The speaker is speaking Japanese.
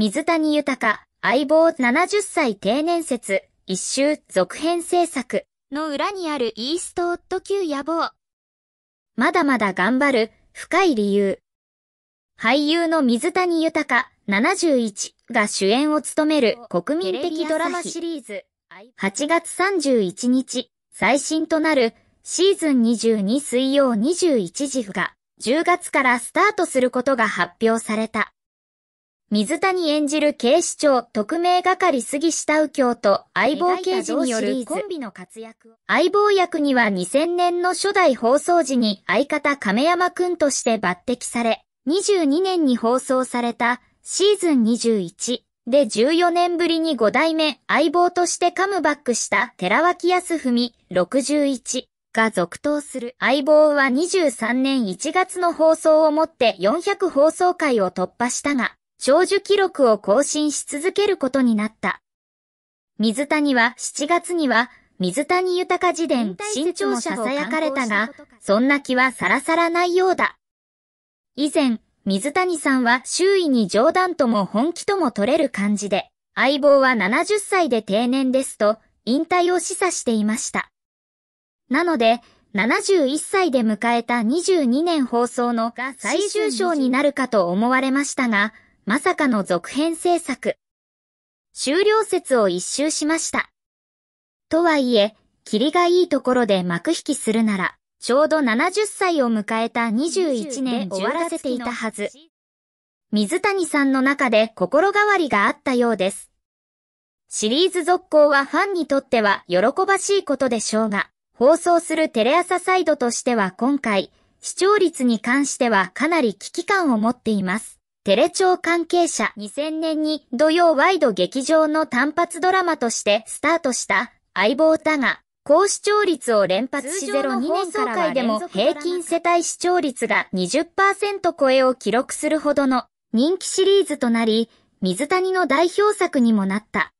水谷豊、相棒70歳定年説、一周続編制作の裏にあるイーストウッド級野望。まだまだ頑張る、深い理由。俳優の水谷豊、71が主演を務める国民的ドラマシリーズ。8月31日、最新となるシーズン22水曜21時が10月からスタートすることが発表された。水谷演じる警視庁特命係杉下右京と相棒刑事によるコンビの活躍。相棒役には2000年の初代放送時に相方亀山くんとして抜擢され、22年に放送されたシーズン21で14年ぶりに5代目相棒としてカムバックした寺脇康文61。が続投する相棒は23年1月の放送をもって400放送回を突破したが、長寿記録を更新し続けることになった。水谷は7月には水谷豊辞典新潮者囁かれたが、そんな気はさらさらないようだ。以前、水谷さんは周囲に冗談とも本気とも取れる感じで、相棒は70歳で定年ですと、引退を示唆していました。なので、71歳で迎えた22年放送の最終章になるかと思われましたが、まさかの続編制作。終了説を一周しました。とはいえ、霧がいいところで幕引きするなら、ちょうど70歳を迎えた21年終わらせていたはず。水谷さんの中で心変わりがあったようです。シリーズ続行はファンにとっては喜ばしいことでしょうが、放送するテレ朝サイドとしては今回、視聴率に関してはかなり危機感を持っています。テレ庁関係者2000年に土曜ワイド劇場の単発ドラマとしてスタートした相棒だが、高視聴率を連発しゼロ2年総会でも平均世帯視聴率が20%超えを記録するほどの人気シリーズとなり、水谷の代表作にもなった。